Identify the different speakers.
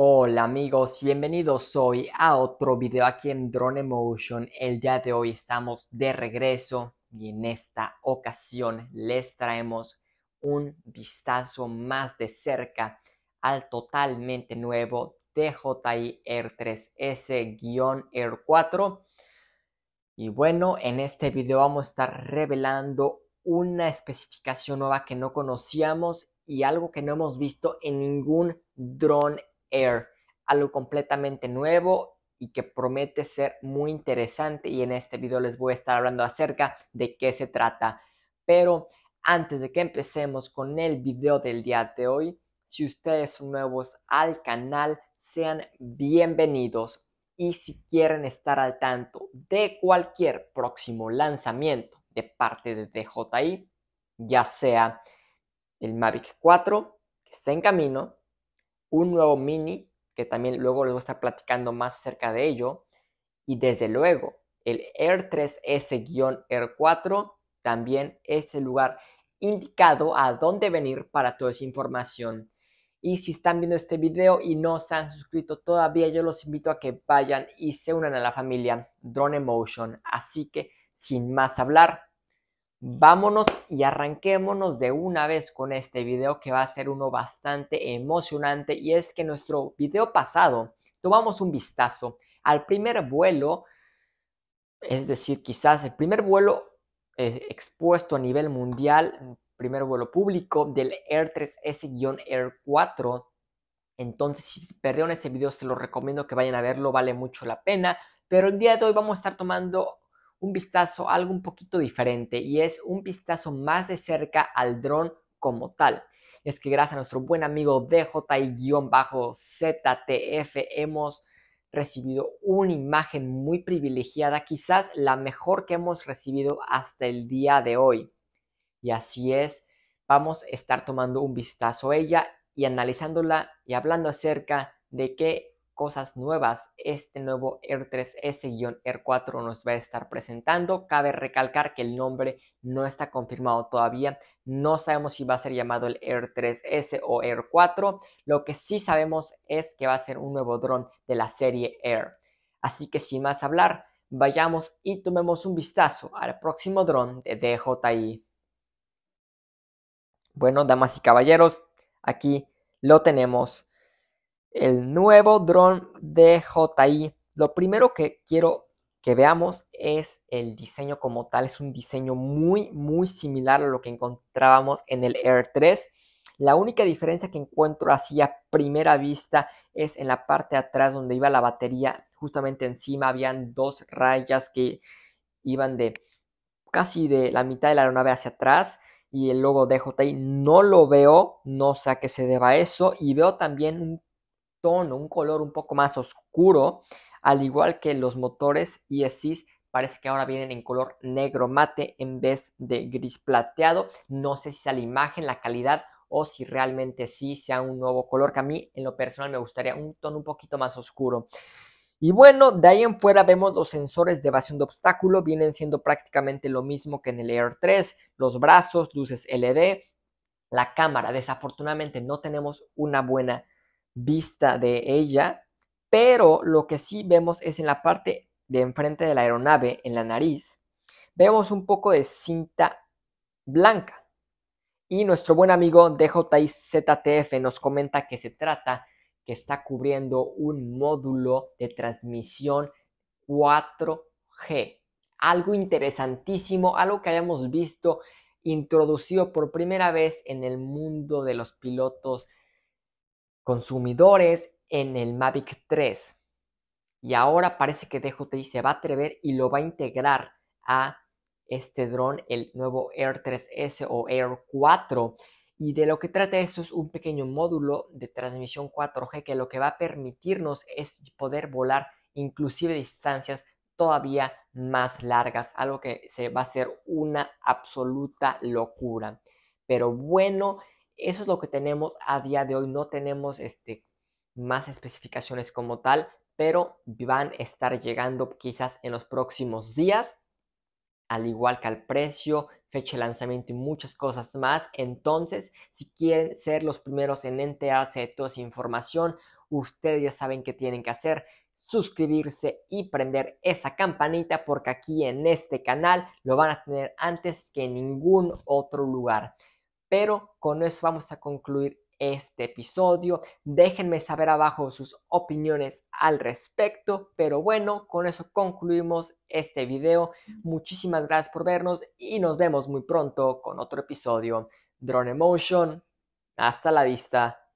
Speaker 1: Hola amigos, bienvenidos hoy a otro video aquí en Drone Emotion. El día de hoy estamos de regreso y en esta ocasión les traemos un vistazo más de cerca al totalmente nuevo DJI Air 3S-Air 4. Y bueno, en este video vamos a estar revelando una especificación nueva que no conocíamos y algo que no hemos visto en ningún drone Air, algo completamente nuevo y que promete ser muy interesante y en este video les voy a estar hablando acerca de qué se trata. Pero antes de que empecemos con el video del día de hoy, si ustedes son nuevos al canal, sean bienvenidos y si quieren estar al tanto de cualquier próximo lanzamiento de parte de DJI, ya sea el Mavic 4 que está en camino, un nuevo mini, que también luego les voy a estar platicando más acerca de ello. Y desde luego, el r 3 s r 4 también es el lugar indicado a dónde venir para toda esa información. Y si están viendo este video y no se han suscrito todavía, yo los invito a que vayan y se unan a la familia Drone Motion. Así que, sin más hablar, vámonos y arranquémonos de una vez con este video que va a ser uno bastante emocionante y es que nuestro video pasado tomamos un vistazo al primer vuelo, es decir, quizás el primer vuelo eh, expuesto a nivel mundial, primer vuelo público del Air 3S-Air 4. Entonces, si perdieron ese video, se lo recomiendo que vayan a verlo, vale mucho la pena. Pero el día de hoy vamos a estar tomando un vistazo algo un poquito diferente y es un vistazo más de cerca al dron como tal. Es que gracias a nuestro buen amigo DJI-ZTF hemos recibido una imagen muy privilegiada, quizás la mejor que hemos recibido hasta el día de hoy. Y así es, vamos a estar tomando un vistazo a ella y analizándola y hablando acerca de qué cosas nuevas este nuevo R3S-R4 nos va a estar presentando. Cabe recalcar que el nombre no está confirmado todavía. No sabemos si va a ser llamado el R3S o R4. Lo que sí sabemos es que va a ser un nuevo dron de la serie Air. Así que sin más hablar, vayamos y tomemos un vistazo al próximo dron de DJI. Bueno, damas y caballeros, aquí lo tenemos el nuevo dron DJI. Lo primero que quiero que veamos es el diseño como tal. Es un diseño muy, muy similar a lo que encontrábamos en el Air 3. La única diferencia que encuentro así a primera vista es en la parte de atrás donde iba la batería. Justamente encima habían dos rayas que iban de casi de la mitad de la aeronave hacia atrás y el logo de DJI no lo veo, no sé a qué se deba eso y veo también un tono, un color un poco más oscuro, al igual que los motores ESCs parece que ahora vienen en color negro mate en vez de gris plateado. No sé si sea la imagen, la calidad o si realmente sí sea un nuevo color que a mí en lo personal me gustaría un tono un poquito más oscuro. Y bueno, de ahí en fuera vemos los sensores de evasión de obstáculo, vienen siendo prácticamente lo mismo que en el Air 3, los brazos, luces LED, la cámara. Desafortunadamente no tenemos una buena vista de ella, pero lo que sí vemos es en la parte de enfrente de la aeronave, en la nariz, vemos un poco de cinta blanca. Y nuestro buen amigo ztf nos comenta que se trata que está cubriendo un módulo de transmisión 4G. Algo interesantísimo, algo que hayamos visto introducido por primera vez en el mundo de los pilotos consumidores en el Mavic 3. Y ahora parece que DJI se va a atrever y lo va a integrar a este dron, el nuevo Air 3S o Air 4. Y de lo que trata esto es un pequeño módulo de transmisión 4G que lo que va a permitirnos es poder volar inclusive distancias todavía más largas, algo que se va a ser una absoluta locura. Pero bueno, eso es lo que tenemos a día de hoy. No tenemos este, más especificaciones como tal, pero van a estar llegando quizás en los próximos días, al igual que al precio, fecha de lanzamiento y muchas cosas más. Entonces, si quieren ser los primeros en enterarse de toda esa información, ustedes ya saben qué tienen que hacer suscribirse y prender esa campanita porque aquí en este canal lo van a tener antes que en ningún otro lugar. Pero con eso vamos a concluir este episodio. Déjenme saber abajo sus opiniones al respecto. Pero bueno, con eso concluimos este video. Muchísimas gracias por vernos y nos vemos muy pronto con otro episodio. Drone Motion. Hasta la vista.